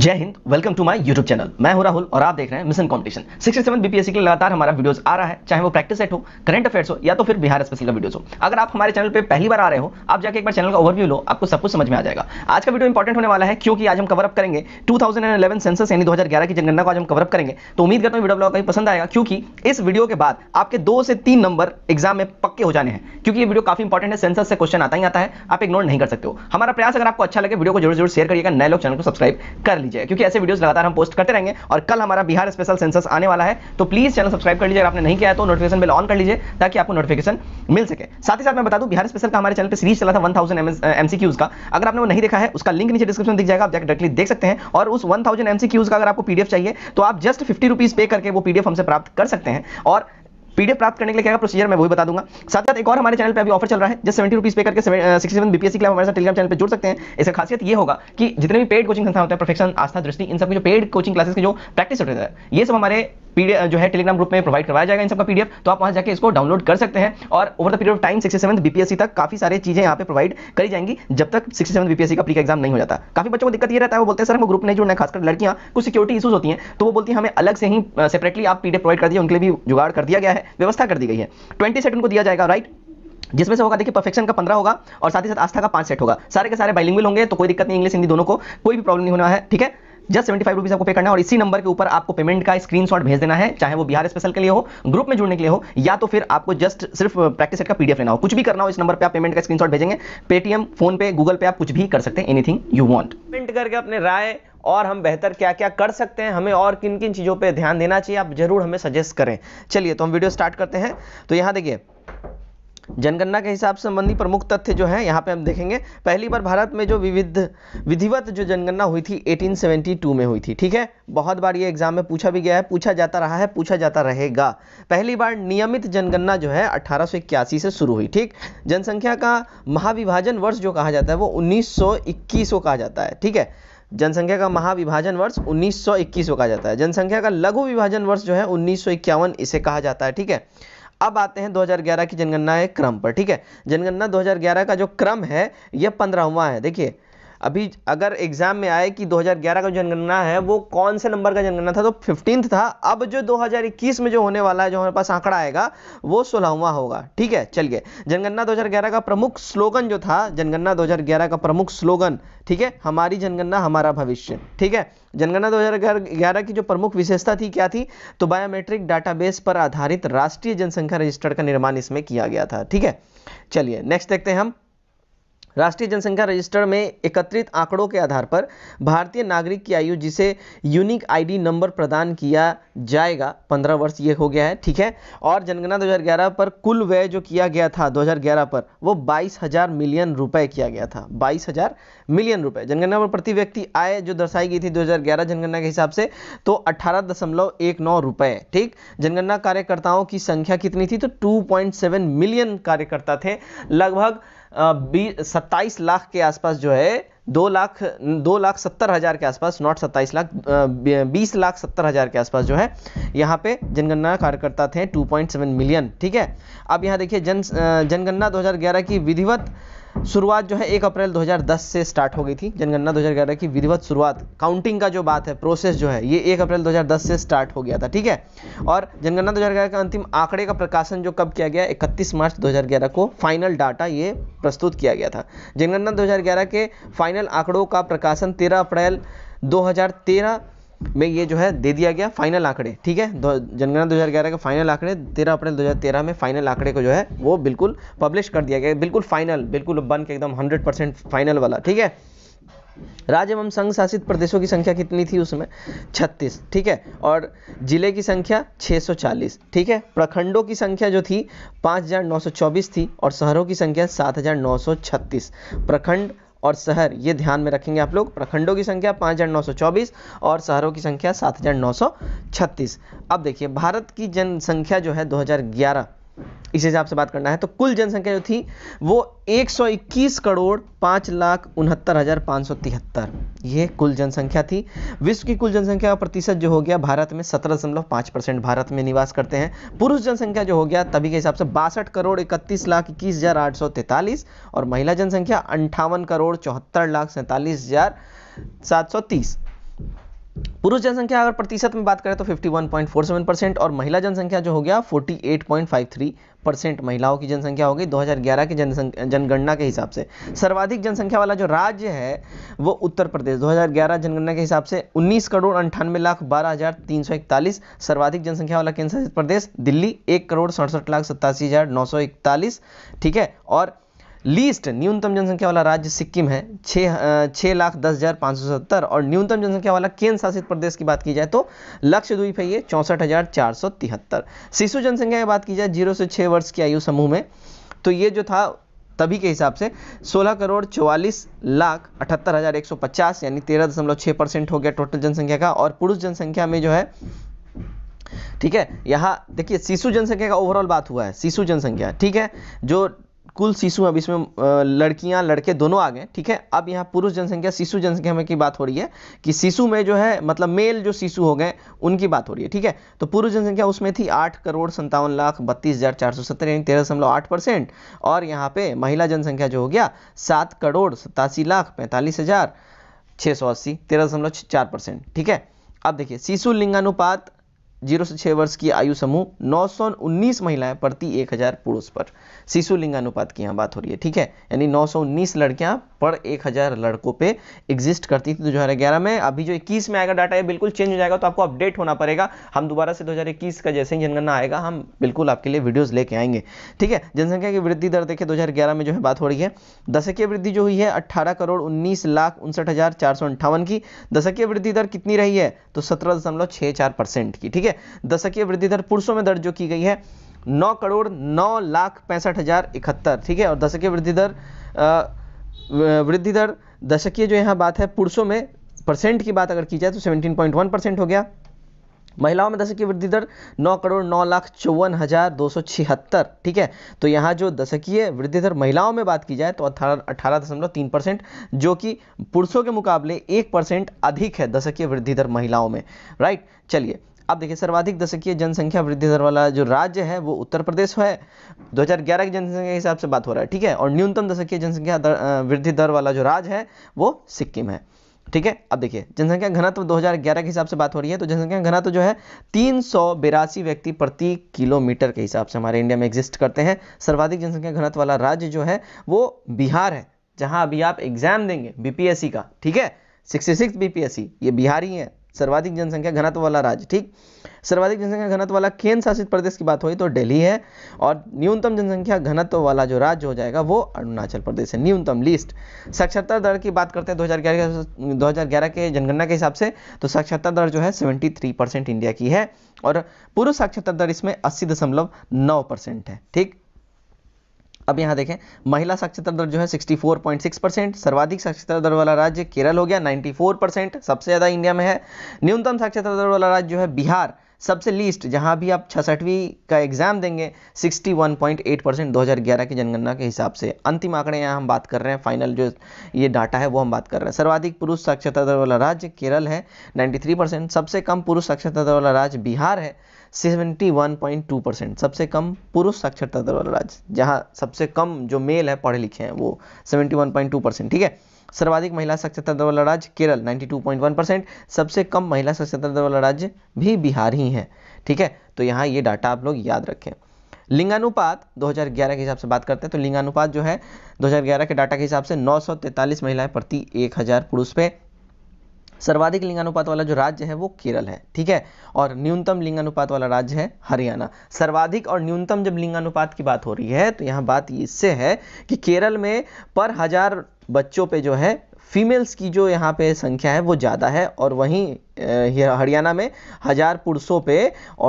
जय Hind welcome to my YouTube channel मैं हूं राहुल और आप देख रहे हैं मिशन कंपटीशन सेवन बीपीएससी के लिए लगातार हमारा वीडियोस आ रहा है चाहे वो प्रैक्टिस सेट हो करंट अफेयर्स हो या तो फिर बिहार स्पेशल का वीडियोस हो अगर आप हमारे चैनल पे पहली बार आ रहे हो आप जाके एक बार चैनल का ओवरव्यू लो आपको सब कुछ समझ में आ जाएगा आज का वीडियो इंपॉर्टेंट होने वाला है क्योंकि आज हम अप करेंगे टू सेंसस यानी दो की जनगणना को आज हम अप करेंगे तो उम्मीद करता हूँ वीडियो ब्लॉग कहीं पसंद आएगा क्योंकि इस वीडियो के बाद आपके दो से तीन नंबर एग्जाम में पक्के हो जाने हैं क्योंकि ये वीडियो काफी इंपॉर्टेंट है सेंसस से क्वेश्चन आता ही आता है आप इग्नोर नहीं कर सकते हो हमारा प्रयास अगर आपको अच्छा लगे वीडियो को जरूर जरूर शेयर करिएगा नए लोग चैनल को सब्सक्राइब कर लीजिए कीजिएगा क्योंकि ऐसे वीडियोस लगातार हम पोस्ट करते रहेंगे और कल हमारा बिहार स्पेशल सेंसस आने वाला है तो प्लीज चैनल सब्सक्राइब कर लीजिए अगर आपने नहीं किया तो नोटिफिकेशन बिल ऑन कर लीजिए ताकि आपको नोटिफिकेशन मिल सके साथ ही साथ मैं बता दूं बिहार स्पेशल का हमारे चैनल पर सीरीज चला था वन थाउजेंड का अगर आपने वो नहीं देखा है उसका लिंक नीचे डिस्क्रिप्शन दिख जाएगा आप जाकर डायरेक्टली देख सकते हैं और उस वन थाउजेंड एमसीक्यूज का अगर आपको पीडीएफ चाहिए तो आप जस्ट फिफ्टी रुपीज पे करके वो पीडीएफ हमसे प्राप्त कर सकते हैं और पीडीएफ प्राप्त करने के लिए क्या प्रोसीजर मैं वही बता दूंगा साथ साथ एक और हमारे चैनल पर अभी ऑफर चल रहा है जैसे सेवेंटी रुपीज पे करके सिक्सटी सेवन बीपीएससी के लिए हमारे साथ टेलीग्राम चैनल पर जुड़ सकते हैं इसका खासियत ये होगा कि जितने भी पेड कोचिंग संस्था होते हैं प्रोफेक्शन आस्था दृष्टि इन सब जो पेड कोचिंग क्लासेस के जो प्रैक्टिस होते हैं ये सब हमारे जो है टेलीग्राम ग्रुप में प्रोवाइड करवाया जाएगा इन सबका पीडीएफ तो आप वहां जाकर इसको डाउनलोड कर सकते हैं और over the period of time six seven BPSC तक काफी सारी चीजें यहाँ पे प्रोवाइड करी जाएंगी जब तक सिक्स सेवन बीपीएससी का प्री का एग्जाम नहीं हो जाता काफी बच्चों को दिक्कत ये रहता है वो बोलते हैं सर हम ग्रुप नहीं जुड़ना खासकर लड़कियां कुछ सिक्योरिटी इशूज होती है तो वो बोलती है हमें अलग से ही सेपरेटली आप पीडीएफ प्रोवाइड कर दिए उनके लिए भी जुगाड़ कर दिया गया है व्यवस्था कर दी गई है ट्वेंटी सेट उनको दिया जाएगा राइट जिसमें से होगा देखिए परफेक्शन का पंद्रह होगा और साथ ही साथ आस्था का पांच सेट होगा सारे के सारे बाइलिंगुअल होंगे तो कोई दिक्कत नहीं इंग्लिश हिंदी दोनों को कोई भी प्रॉब्लम नहीं होना है ठीक है जस्ट सेवेंटी फाइव रुपीज आपको पे करना है और इसी नंबर के ऊपर आपको पेमेंट का स्क्रीनशॉट भेज देना है चाहे वो बिहार स्पेशल के लिए हो ग्रुप में जुड़ने के लिए हो या तो फिर आपको जस्ट सिर्फ प्रैक्टिस सेट का पीडीएफ लेना हो कुछ भी करना हो इस नंबर पे आप पेमेंट का शॉट भेजेंगे पेटीएम फोन पे गूगल पे आप कुछ भी कर सकते हैं एनीथिंग यू वॉन्ट पेमेंट करके अपने राय और हम बेहतर क्या क्या कर सकते हैं हमें और किन किन चीज़ों पे ध्यान देना चाहिए आप जरूर हमें सजेस्ट करें चलिए तो हम वीडियो स्टार्ट करते हैं तो यहाँ देखिए जनगणना के हिसाब संबंधी प्रमुख तथ्य जो है यहाँ पे हम देखेंगे पहली बार भारत में जो विविध विधिवत जो जनगणना हुई थी 1872 में हुई थी ठीक है बहुत बार ये एग्जाम में पूछा भी गया है पूछा जाता रहा है पूछा जाता रहेगा पहली बार नियमित जनगणना जो है अठारह से शुरू हुई ठीक जनसंख्या का महाविभाजन वर्ष जो कहा जाता है वो उन्नीस को कहा जाता है ठीक है जनसंख्या का महाविभाजन वर्ष 1921 को कहा जाता है जनसंख्या का लघु विभाजन वर्ष जो है उन्नीस इसे कहा जाता है ठीक है अब आते हैं 2011 की जनगणना के क्रम पर ठीक है जनगणना 2011 का जो क्रम है यह पंद्रहवा है देखिए अभी अगर एग्ज़ाम में आए कि 2011 का जनगणना है वो कौन से नंबर का जनगणना था तो फिफ्टींथ था अब जो 2021 में जो होने वाला है जो हमारे पास आंकड़ा आएगा वो सोलहवा होगा ठीक है चलिए जनगणना 2011 का प्रमुख स्लोगन जो था जनगणना 2011 का प्रमुख स्लोगन ठीक है हमारी जनगणना हमारा भविष्य ठीक है जनगणना दो की जो प्रमुख विशेषता थी क्या थी तो बायोमेट्रिक डाटाबेस पर आधारित राष्ट्रीय जनसंख्या रजिस्टर का निर्माण इसमें किया गया था ठीक है चलिए नेक्स्ट देखते हैं हम राष्ट्रीय जनसंख्या रजिस्टर में एकत्रित आंकड़ों के आधार पर भारतीय नागरिक की आयु जिसे यूनिक आईडी नंबर प्रदान किया जाएगा 15 वर्ष ये हो गया है ठीक है और जनगणना 2011 पर कुल व्यय जो किया गया था 2011 पर वो 22,000 मिलियन रुपए किया गया था 22,000 मिलियन रुपए जनगणना पर प्रति व्यक्ति आय जो दर्शाई गई थी दो जनगणना के हिसाब से तो अठारह रुपए ठीक जनगणना कार्यकर्ताओं की संख्या कितनी थी तो टू मिलियन कार्यकर्ता थे लगभग सत्ताईस लाख के आसपास जो है दो लाख दो लाख सत्तर हज़ार के आसपास नॉट सत्ताईस लाख बीस लाख सत्तर हज़ार के आसपास जो है यहाँ पे जनगणना कार्यकर्ता थे टू पॉइंट सेवन मिलियन ठीक है अब यहाँ देखिए जन जनगणना दो हज़ार ग्यारह की विधिवत शुरुआत जो है एक अप्रैल 2010 से स्टार्ट हो गई थी जनगणना 2011 की विधिवत शुरुआत काउंटिंग का जो बात है प्रोसेस जो है ये एक अप्रैल 2010 से स्टार्ट हो गया था ठीक है और जनगणना 2011 का अंतिम आंकड़े का प्रकाशन जो कब किया गया 31 मार्च 2011 को फाइनल डाटा ये प्रस्तुत किया गया था जनगणना दो के फाइनल आंकड़ों का प्रकाशन तेरह अप्रैल दो में ये जो है दे दिया गया फाइनल आंकड़े ठीक है जनगणना 2011 के फाइनल आंकड़े तेरह अप्रैल 2013 में फाइनल आंकड़े को जो है वो बिल्कुल पब्लिश कर दिया गया बिल्कुल फाइनल बिल्कुल बन के एकदम हंड्रेड परसेंट फाइनल वाला ठीक है राज्य एवं संघ शासित प्रदेशों की संख्या कितनी थी उसमें 36 ठीक है और जिले की संख्या 640 ठीक है प्रखंडों की संख्या जो थी 5924 थी और शहरों की संख्या 7936 प्रखंड और शहर ये ध्यान में रखेंगे आप लोग प्रखंडों की संख्या पाँच हज़ार नौ सौ चौबीस और शहरों की संख्या सात हज़ार नौ सौ छत्तीस अब देखिए भारत की जनसंख्या जो है दो हजार ग्यारह इस हिसाब से बात करना है तो कुल जनसंख्या जो थी वो 121 करोड़ पाँच लाख उनहत्तर हज़ार पाँच सौ तिहत्तर ये कुल जनसंख्या थी विश्व की कुल जनसंख्या का प्रतिशत जो हो गया भारत में सत्रह दशमलव पाँच परसेंट भारत में निवास करते हैं पुरुष जनसंख्या जो हो गया तभी के हिसाब से बासठ करोड़ इकतीस लाख इक्कीस हज़ार आठ सौ तैतालीस और महिला जनसंख्या अंठावन करोड़ चौहत्तर लाख सैंतालीस हज़ार सात सौ तीस पुरुष जनसंख्या अगर प्रतिशत में बात करें तो 51.47 परसेंट और महिला जनसंख्या जो हो गया 48.53 परसेंट महिलाओं की जनसंख्या हो गई 2011 की जनगणना के हिसाब से सर्वाधिक जनसंख्या वाला जो राज्य है वो उत्तर प्रदेश 2011 जनगणना के हिसाब से 19 करोड़ अंठानवे लाख बारह हजार तीन सौ इकतालीस सर्वाधिक जनसंख्या वाला केंद्र शासित प्रदेश दिल्ली एक करोड़ सड़सठ लाख सत्तासी हजार नौ सौ इकतालीस ठीक है और लीस्ट न्यूनतम जनसंख्या वाला राज्य सिक्किम है छः छः लाख दस हज़ार पाँच सौ सत्तर और न्यूनतम जनसंख्या वाला केंद्र शासित प्रदेश की बात की जाए तो लक्षद्वीप है ये चौंसठ हज़ार चार सौ तिहत्तर शिशु जनसंख्या की बात की जाए जीरो से छः वर्ष की आयु समूह में तो ये जो था तभी के हिसाब से 16 करोड़ चौवालीस लाख अठहत्तर हज़ार एक सौ पचास यानी तेरह दशमलव छः परसेंट हो गया टोटल जनसंख्या का और पुरुष जनसंख्या में जो है ठीक है यहाँ देखिए शिशु जनसंख्या का ओवरऑल बात हुआ है शिशु जनसंख्या ठीक है जो कुल शिशु अब इसमें लड़कियां लड़के दोनों आ गए ठीक है अब यहाँ पुरुष जनसंख्या शिशु जनसंख्या में की बात हो रही है कि शिशु में जो है मतलब मेल जो शिशु हो गए उनकी बात हो रही है ठीक है तो पुरुष जनसंख्या उसमें थी आठ करोड़ संतावन लाख बत्तीस हज़ार चार सौ सत्तर यानी तेरह दशमलव आठ परसेंट और यहाँ पे महिला जनसंख्या जो हो गया सात करोड़ सतासी लाख पैंतालीस हज़ार छः सौ अस्सी तेरह दशमलव चार परसेंट ठीक है अब देखिए शिशु लिंगानुपात जीरो से छह वर्ष की आयु समूह नौ सौ उन्नीस महिलाएं प्रति एक हजार पुरुष पर शिशु लिंगानुपात की यहां बात हो रही है ठीक है यानी नौ सौ उन्नीस लड़कियां पर एक हजार लड़कों पे एग्जिस्ट करती थी दो हजार ग्यारह में अभी जो इक्कीस में आएगा डाटा ये बिल्कुल चेंज हो जाएगा तो आपको अपडेट होना पड़ेगा हम दोबारा से दो हजार इक्कीस का जैसे ही जनगणना आएगा हम बिल्कुल आपके लिए वीडियोज़ लेके आएंगे ठीक है जनसंख्या की वृद्धि दर देखिए दो हजार ग्यारह में जो है बात हो रही है दशकीय वृद्धि जो हुई है अट्ठारह करोड़ उन्नीस लाख उनसठ हजार चार सौ की दशकीय वृद्धि दर कितनी रही है तो सत्रह दशमलव छह चार परसेंट की ठीक है है दशकीय वृद्धि दर पुरुषों में दर्ज की गई है नौ करोड़ नौ लाख पैंसठ हजार इकहत्तर ठीक है और दशकीय वृद्धि दर वृद्धि दर दशकीय जो यहाँ बात है पुरुषों में परसेंट की बात अगर की जाए तो 17.1 परसेंट हो गया महिलाओं में दशकीय वृद्धि दर नौ करोड़ नौ लाख चौवन हजार दो सौ छिहत्तर ठीक है तो यहाँ जो दशकीय वृद्धि दर महिलाओं में बात की जाए तो अठारह अठारह दशमलव तीन परसेंट जो कि पुरुषों के मुकाबले एक परसेंट अधिक है दशकीय वृद्धि दर महिलाओं में राइट चलिए अब देखिए सर्वाधिक दशकीय जनसंख्या वृद्धि दर वाला जो राज्य है वो उत्तर प्रदेश है 2011 की जनसंख्या के हिसाब से बात हो रहा है ठीक है और न्यूनतम दशकीय जनसंख्या वृद्धि दर वाला जो राज्य है वो सिक्किम है ठीक है अब देखिए जनसंख्या घनत्व 2011 के हिसाब से बात हो रही है तो जनसंख्या घनत्व जो है तीन व्यक्ति प्रति किलोमीटर के हिसाब से हमारे इंडिया में एग्जिस्ट करते हैं सर्वाधिक जनसंख्या घनत्व वाला राज्य जो है वो बिहार है जहां अभी आप एग्जाम देंगे बीपीएससी का ठीक है सिक्सटी सिक्स बीपीएससी ये बिहार ही है सर्वाधिक जनसंख्या घनत्व वाला राज्य ठीक सर्वाधिक जनसंख्या घनत्व वाला केंद्र शासित प्रदेश की बात हो तो दिल्ली है और न्यूनतम जनसंख्या घनत्व वाला जो राज्य हो जाएगा वो अरुणाचल प्रदेश है न्यूनतम लिस्ट साक्षरता दर की बात करते हैं 2011 2011 के जनगणना के हिसाब से तो साक्षरता दर जो है 73 परसेंट इंडिया की है और पूर्व साक्षरता दर इसमें अस्सी दशमलव नौ परसेंट है ठीक अब यहाँ देखें महिला साक्षरता दर जो है 64.6 परसेंट सर्वाधिक साक्षरता दर वाला राज्य केरल हो गया 94 परसेंट सबसे ज़्यादा इंडिया में है न्यूनतम साक्षरता दर वाला राज्य जो है बिहार सबसे लीस्ट जहाँ भी आप छसठवीं का एग्ज़ाम देंगे 61.8 परसेंट दो की जनगणना के हिसाब से अंतिम आंकड़े यहाँ हम बात कर रहे हैं फाइनल जो ये डाटा है वो हम बात कर रहे हैं सर्वाधिक पुरुष साक्षरता दर वाला राज्य केरल है 93 परसेंट सबसे कम पुरुष साक्षरता दर वाला राज्य बिहार है 71.2 परसेंट सबसे कम पुरुष साक्षरता दर वाला राज्य जहाँ सबसे कम जो मेल है पढ़े लिखे हैं वो 71.2 परसेंट ठीक है सर्वाधिक महिला साक्षरता दर वाला राज्य केरल 92.1 परसेंट सबसे कम महिला साक्षरता दर वाला राज्य भी बिहार ही है ठीक है तो यहाँ ये डाटा आप लोग याद रखें लिंगानुपात 2011 के हिसाब से बात करते हैं तो लिंगानुपात जो है 2011 के डाटा के हिसाब से नौ महिलाएं प्रति एक पुरुष पे सर्वाधिक लिंगानुपात वाला जो राज्य है वो केरल है ठीक है और न्यूनतम लिंगानुपात वाला राज्य है हरियाणा सर्वाधिक और न्यूनतम जब लिंगानुपात की बात हो रही है तो यहाँ बात इससे है कि केरल में पर हजार बच्चों पे जो है फीमेल्स की जो यहाँ पे संख्या है वो ज़्यादा है और वहीं हरियाणा में हज़ार पुरुषों पे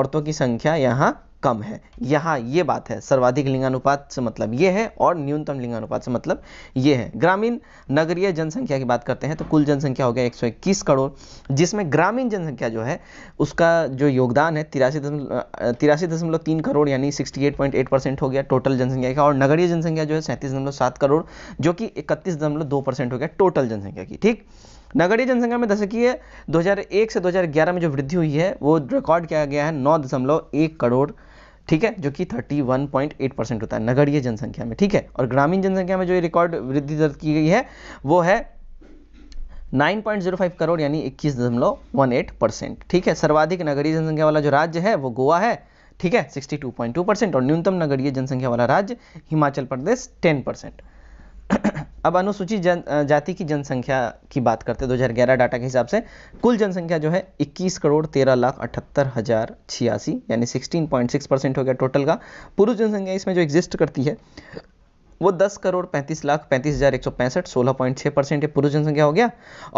औरतों की संख्या यहाँ कम है यहाँ ये बात है सर्वाधिक लिंगानुपात से मतलब ये है और न्यूनतम लिंगानुपात से मतलब ये है ग्रामीण नगरीय जनसंख्या की बात करते हैं तो कुल जनसंख्या हो गया एक करोड़ जिसमें ग्रामीण जनसंख्या जो है उसका जो योगदान है तिरासी दशमलव तिरासी दशमलव तीन करोड़ यानी 68.8 परसेंट हो गया टोटल जनसंख्या का और नगरीय जनसंख्या जो है सैंतीस दशमलव सात करोड़ जो कि इकतीस दशमलव दो परसेंट हो गया टोटल जनसंख्या की ठीक नगरीय जनसंख्या में दशकीय 2001 से 2011 में जो वृद्धि हुई है वो रिकॉर्ड किया गया है नौ दशमलव एक करोड़ ठीक है जो कि 31.8 परसेंट होता है नगरीय जनसंख्या में ठीक है और ग्रामीण जनसंख्या में जो ये रिकॉर्ड वृद्धि दर्ज की गई है वो है 9.05 करोड़ यानी 21.18 परसेंट ठीक है सर्वाधिक नगरीय जनसंख्या वाला जो राज्य है वो गोवा है ठीक है 62.2 परसेंट और न्यूनतम नगरीय जनसंख्या वाला राज्य हिमाचल प्रदेश टेन परसेंट अब अनुसूचित जाति की जनसंख्या की बात करते हैं 2011 डाटा के हिसाब से कुल जनसंख्या जो है 21 करोड़ 13 लाख अठहत्तर हज़ार छियासी यानी 16.6 परसेंट हो गया टोटल का पुरुष जनसंख्या इसमें जो एग्जिस्ट करती है वो 10 करोड़ 35 लाख पैंतीस हज़ार एक सौ पैंसठ सोलह पॉइंट छः परसेंट पुरुष जनसंख्या हो गया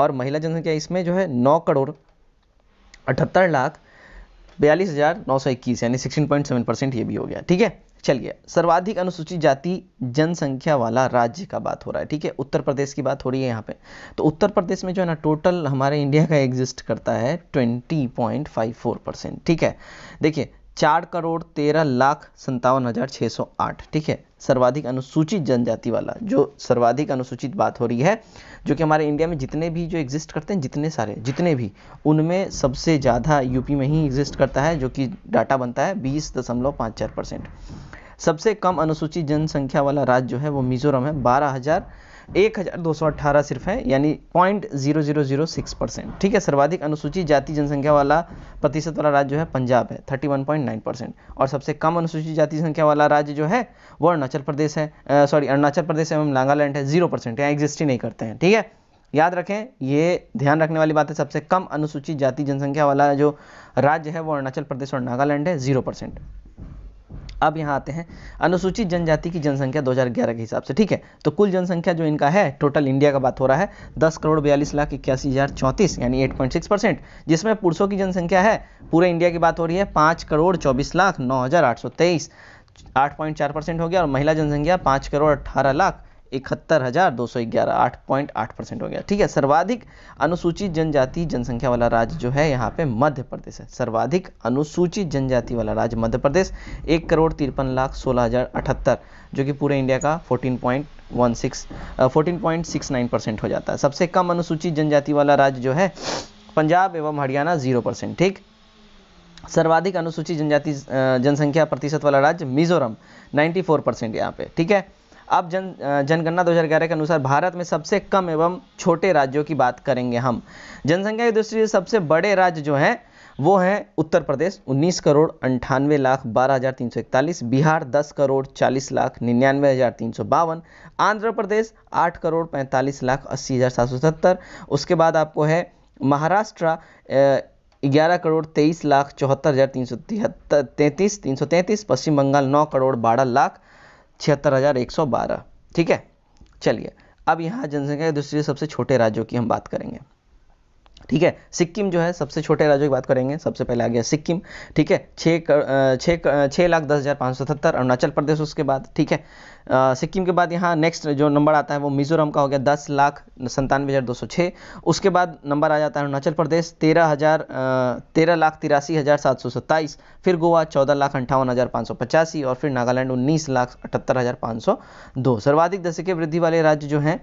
और महिला जनसंख्या इसमें जो है नौ करोड़ अठहत्तर लाख बयालीस हज़ार नौ सौ इक्कीस यानी सिक्सटीन पॉइंट सेवन परसेंट ये भी हो गया ठीक है चलिए सर्वाधिक अनुसूचित जाति जनसंख्या वाला राज्य का बात हो रहा है ठीक है उत्तर प्रदेश की बात हो रही है यहाँ पे तो उत्तर प्रदेश में जो है ना टोटल हमारे इंडिया का एग्जिस्ट करता है 20.54 परसेंट ठीक है देखिए चार करोड़ तेरह लाख संतावन हज़ार छः सौ आठ ठीक है सर्वाधिक अनुसूचित जनजाति वाला जो सर्वाधिक अनुसूचित बात हो रही है जो कि हमारे इंडिया में जितने भी जो एग्जिस्ट करते हैं जितने सारे जितने भी उनमें सबसे ज़्यादा यूपी में ही एग्जिस्ट करता है जो कि डाटा बनता है बीस दशमलव पाँच चार परसेंट सबसे कम अनुसूचित जनसंख्या वाला राज्य जो है वो मिजोरम है बारह हज़ार एक हज़ार दो सौ अट्ठारह सिर्फ है यानी point zero zero zero six percent ठीक है सर्वाधिक अनुसूचित जाति जनसंख्या वाला प्रतिशत वाला राज्य जो है पंजाब है thirty one point nine percent और सबसे कम अनुसूचित जाति जनसंख्या वाला राज्य जो है वो अरुणाचल प्रदेश है सॉरी अरुणाचल प्रदेश एवं नागालैंड है जीरो परसेंट यहाँ एग्जिस्ट ही नहीं करते हैं ठीक है याद रखें ये ध्यान रखने वाली बात है सबसे कम अनुसूचित जाति जनसंख्या वाला जो राज्य है वो अरुणाचल प्रदेश और नागालैंड है जीरो परसेंट अब यहाँ आते हैं अनुसूचित जनजाति की जनसंख्या 2011 के हिसाब से ठीक है तो कुल जनसंख्या जो इनका है टोटल इंडिया का बात हो रहा है दस करोड़ बयालीस लाख इक्यासी हज़ार चौंतीस यानी एट पॉइंट सिक्स परसेंट जिसमें पुरुषों की जनसंख्या है पूरे इंडिया की बात हो रही है पाँच करोड़ चौबीस लाख नौ हज़ार आठ सौ तेईस आठ पॉइंट चार परसेंट हो गया और महिला जनसंख्या पाँच करोड़ अट्ठारह लाख इकहत्तर हज़ार दो सौ ग्यारह आठ पॉइंट आठ परसेंट हो गया ठीक है सर्वाधिक अनुसूचित जनजाति जनसंख्या वाला राज्य जो है यहाँ पे मध्य प्रदेश है सर्वाधिक अनुसूचित जनजाति वाला राज्य मध्य प्रदेश एक करोड़ तिरपन लाख सोलह हज़ार अठहत्तर जो कि पूरे इंडिया का fourteen point one six fourteen point six nine percent हो जाता है सबसे कम अनुसूचित जनजाति वाला राज्य जो है पंजाब एवं हरियाणा जीरो परसेंट ठीक सर्वाधिक अनुसूचित जनजाति जनसंख्या प्रतिशत वाला राज्य मिजोरम नाइन्टी फोर परसेंट यहाँ पे ठीक है अब जन जनगणना 2011 के अनुसार भारत में सबसे कम एवं छोटे राज्यों की बात करेंगे हम जनसंख्या की दृष्टि से सबसे बड़े राज्य जो हैं वो हैं उत्तर प्रदेश 19 करोड़ अंठानवे लाख बारह हज़ार तीन सौ इकतालीस बिहार 10 करोड़ 40 लाख निन्यानवे हज़ार तीन सौ बावन आंध्र प्रदेश 8 करोड़ 45 लाख अस्सी हज़ार सात सौ सत्तर उसके बाद आपको है महाराष्ट्र ग्यारह करोड़ तेईस लाख चौहत्तर हज़ार तीन सौ तिहत्तर तैंतीस तीन सौ तैंतीस पश्चिम बंगाल नौ करोड़ बारह लाख छिहत्तर हज़ार एक सौ बारह ठीक है चलिए अब यहाँ जनसंख्या के दूसरे सबसे छोटे राज्यों की हम बात करेंगे ठीक है सिक्किम जो है सबसे छोटे राज्यों की बात करेंगे सबसे पहले आ गया सिक्किम ठीक है छः छः छः लाख दस हज़ार पाँच सौ सत्तर अरुणाचल प्रदेश उसके बाद ठीक है सिक्किम के बाद यहाँ नेक्स्ट जो नंबर आता है वो मिजोरम का हो गया दस लाख संतानवे हज़ार दो सौ छः उसके बाद नंबर आ जाता है अरुणाचल प्रदेश तेरह हज़ार तेरह लाख तिरासी हज़ार सात सौ सत्ताईस फिर गोवा चौदह लाख अंठावन हज़ार पाँच सौ पचासी और फिर नागालैंड उन्नीस लाख अठहत्तर हज़ार पाँच सौ दो सर्वाधिक दशकीय वृद्धि वाले राज्य जो हैं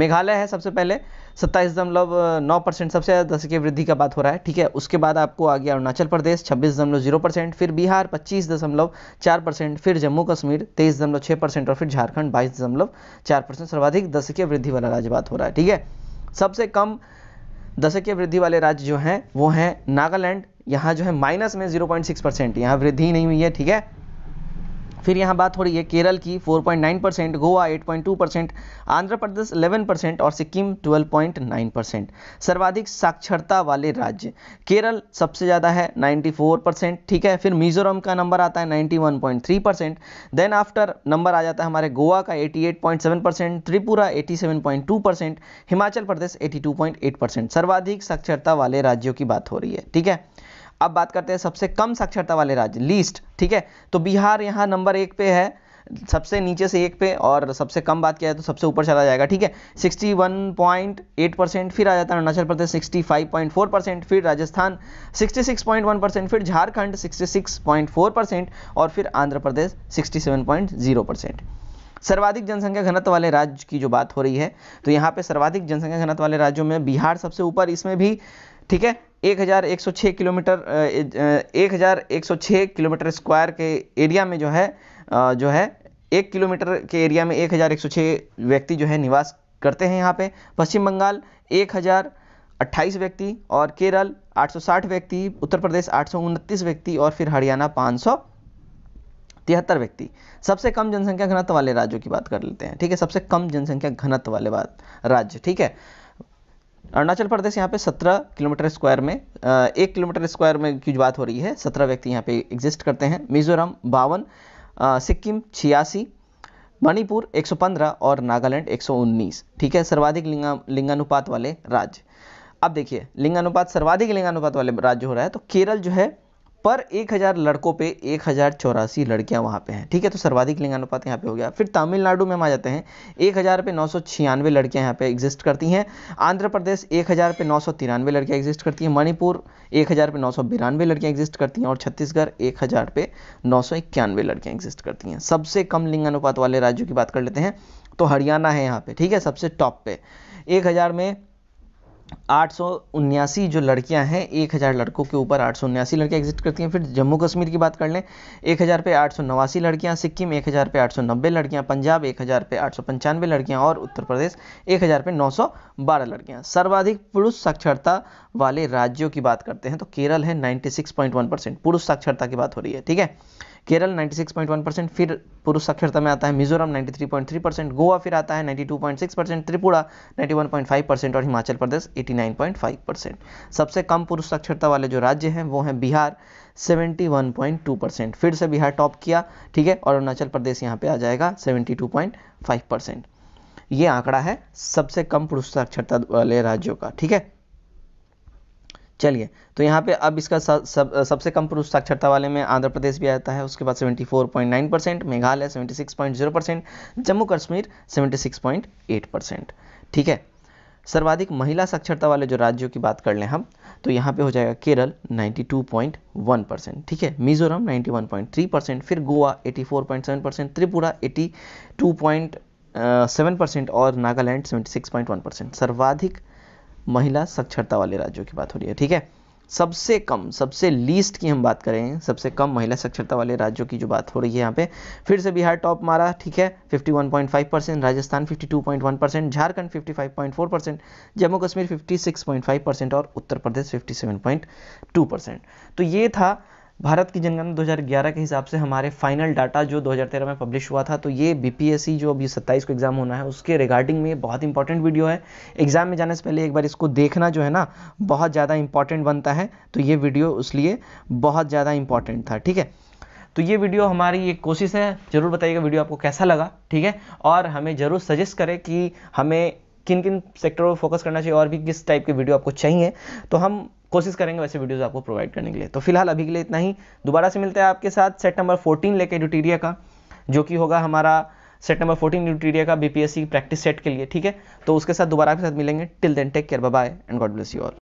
मेघालय है सबसे पहले सत्ताईस दशमलव नौ परसेंट सबसे ज़्यादा दशकीय वृद्धि का बात हो रहा है ठीक है उसके बाद आपको आ गया अरुणाचल प्रदेश छब्बीस दशमलव जीरो परसेंट फिर बिहार पच्चीस दशमलव चार परसेंट फिर जम्मू कश्मीर तेईस दशमलव छः परसेंट और फिर झारखंड बाईस दशमलव चार परसेंट सर्वाधिक दशकीय वृद्धि वाला राज्य बात हो रहा है ठीक है सबसे कम दशकीय वृद्धि वाले राज्य जो हैं वो हैं नागालैंड यहाँ जो है माइनस में जीरो पॉइंट सिक्स परसेंट यहाँ वृद्धि नहीं हुई है ठीक है फिर यहाँ बात हो रही है केरल की 4.9 percent Goa 8.2 percent Andhra Pradesh 11 percent और सिक्किम 12.9 परसेंट सर्वाधिक साक्षरता वाले राज्य केरल सबसे ज़्यादा है 94 परसेंट ठीक है फिर मिजोरम का नंबर आता है 91.3 परसेंट देन आफ्टर नंबर आ जाता है हमारे गोवा का 88.7 percent Tripura 87.2 percent Himachal Pradesh 82.8 percent सर्वाधिक साक्षरता वाले राज्यों की बात हो रही है ठीक है अब बात करते हैं सबसे कम साक्षरता वाले राज्य लीस्ट ठीक है तो बिहार यहाँ नंबर एक पे है सबसे नीचे से एक पे और सबसे कम बात किया जाए तो सबसे ऊपर चला जाएगा ठीक है 61.8 परसेंट फिर आ जाता है अरुणाचल प्रदेश 65.4 परसेंट फिर राजस्थान 66.1 परसेंट फिर झारखंड 66.4 परसेंट और फिर आंध्र प्रदेश 67.0 परसेंट सर्वाधिक जनसंख्या घनत्व वाले राज्य की जो बात हो रही है तो यहाँ पे सर्वाधिक जनसंख्या घनत्व वाले राज्यों में बिहार सबसे ऊपर इसमें भी ठीक है 1106 किलोमीटर 1106 किलोमीटर स्क्वायर के एरिया में जो है जो है एक किलोमीटर के एरिया में 1106 व्यक्ति जो है निवास करते हैं यहाँ पे पश्चिम बंगाल 1028 व्यक्ति और केरल 860 व्यक्ति उत्तर प्रदेश आठ व्यक्ति और फिर हरियाणा पाँच तिहत्तर व्यक्ति सबसे कम जनसंख्या घनत्व वाले राज्यों की बात कर लेते हैं ठीक है सबसे कम जनसंख्या घनत्व वाले बात राज्य ठीक है अरुणाचल प्रदेश यहाँ पे 17 किलोमीटर स्क्वायर में एक किलोमीटर स्क्वायर में की बात हो रही है 17 व्यक्ति यहाँ पे एग्जिस्ट करते हैं मिजोरम बावन सिक्किम छियासी मणिपुर 115 और नागालैंड 119 ठीक है सर्वाधिक लिंगा लिंगानुपात वाले राज्य अब देखिए लिंगानुपात सर्वाधिक लिंगानुपात वाले राज्य हो रहा है तो केरल जो है पर एक हज़ार लड़कों पे एक हज़ार चौरासी लड़कियाँ वहाँ पे हैं ठीक है तो सर्वाधिक लिंगानुपात यहाँ पे हो गया फिर तमिलनाडु में हम आ जाते हैं एक हज़ार पे नौ सौ छियानवे लड़कियाँ यहाँ पे एग्जिस्ट करती हैं आंध्र प्रदेश एक हज़ार पे नौ सौ तिरानवे लड़कियाँ एग्जिस्ट करती हैं मणिपुर एक हज़ार पे नौ सौ बिरानवे लड़कियाँ एग्जिस्ट करती हैं और छत्तीसगढ़ एक हज़ार पे नौ सौ इक्यानवे लड़कियाँ एग्जिस्ट करती हैं सबसे कम लिंगानुपात वाले राज्यों की बात कर लेते हैं तो हरियाणा है यहाँ पे ठीक है सबसे टॉप पे एक हज़ार में आठ जो लड़कियां हैं एक हज़ार लड़कों के ऊपर आठ सौ लड़कियाँ एग्जिट करती हैं फिर जम्मू कश्मीर की बात कर लें एक हज़ार पे आठ लड़कियां सिक्किम एक हज़ार पे आठ लड़कियां पंजाब एक हज़ार पे आठ लड़कियां और उत्तर प्रदेश एक हज़ार पे 912 लड़कियां सर्वाधिक पुरुष साक्षरता वाले राज्यों की बात करते हैं तो केरल है नाइन्टी परसेंट पुरुष साक्षरता की बात हो रही है ठीक है केरल 96.1 परसेंट फिर पुरुष साक्षरता में आता है मिजोरम 93.3 परसेंट गोवा फिर आता है 92.6 परसेंट त्रिपुरा 91.5 परसेंट और हिमाचल प्रदेश 89.5 परसेंट सबसे कम पुरुष साक्षरता वाले जो राज्य हैं वो हैं बिहार 71.2 परसेंट फिर से बिहार टॉप किया ठीक है और अरुणाचल प्रदेश यहाँ पे आ जाएगा 72.5 परसेंट ये आंकड़ा है सबसे कम पुरुष साक्षरता वाले राज्यों का ठीक है चलिए तो यहाँ पे अब इसका सब, सब सबसे कम पुरुष साक्षरता वाले में आंध्र प्रदेश भी आता है उसके बाद 74.9 percent Meghalaya 76.0 percent Jammu Kashmir 76.8 percent ठीक है सर्वाधिक महिला साक्षरता वाले जो राज्यों की बात कर लें हम तो यहाँ पे हो जाएगा केरल 92.1 परसेंट ठीक है मिजोरम 91.3 परसेंट फिर गोवा 84.7 परसेंट त्रिपुरा 82.7 परसेंट और नागालैंड 76.1 परसेंट सर्वाधिक महिला साक्षरता वाले राज्यों की बात हो रही है ठीक है सबसे कम सबसे लीस्ट की हम बात करें सबसे कम महिला साक्षरता वाले राज्यों की जो बात हो रही है यहाँ पे फिर से बिहार टॉप मारा ठीक है 51.5 percent Rajasthan 52.1 percent Jharkhand 55.4 percent Jammu Kashmir 56.5 percent और उत्तर प्रदेश 57.2 परसेंट तो ये था भारत की जनगणना 2011 के हिसाब से हमारे फाइनल डाटा जो 2013 में पब्लिश हुआ था तो ये बीपीएससी जो अभी 27 को एग्ज़ाम होना है उसके रिगार्डिंग में बहुत इंपॉर्टेंट वीडियो है एग्ज़ाम में जाने से पहले एक बार इसको देखना जो है ना बहुत ज़्यादा इंपॉर्टेंट बनता है तो ये वीडियो लिए बहुत ज़्यादा इंपॉर्टेंट था ठीक है तो ये वीडियो हमारी एक कोशिश है ज़रूर बताइएगा वीडियो आपको कैसा लगा ठीक है और हमें ज़रूर सजेस्ट करें कि हमें किन किन सेक्टरों पर फोकस करना चाहिए और भी किस टाइप के वीडियो आपको चाहिए तो हम कोशिश करेंगे वैसे वीडियोज़ आपको प्रोवाइड करने के लिए तो फिलहाल अभी के लिए इतना ही दोबारा से मिलते हैं आपके साथ सेट नंबर फोर्टीन लेके ड्यूटीरिया का जो कि होगा हमारा सेट नंबर फोर्टीन ड्यूटीरिया का बीपीएससी प्रैक्टिस सेट के लिए ठीक है तो उसके साथ दोबारा आपके साथ मिलेंगे till then take care bye and God bless you all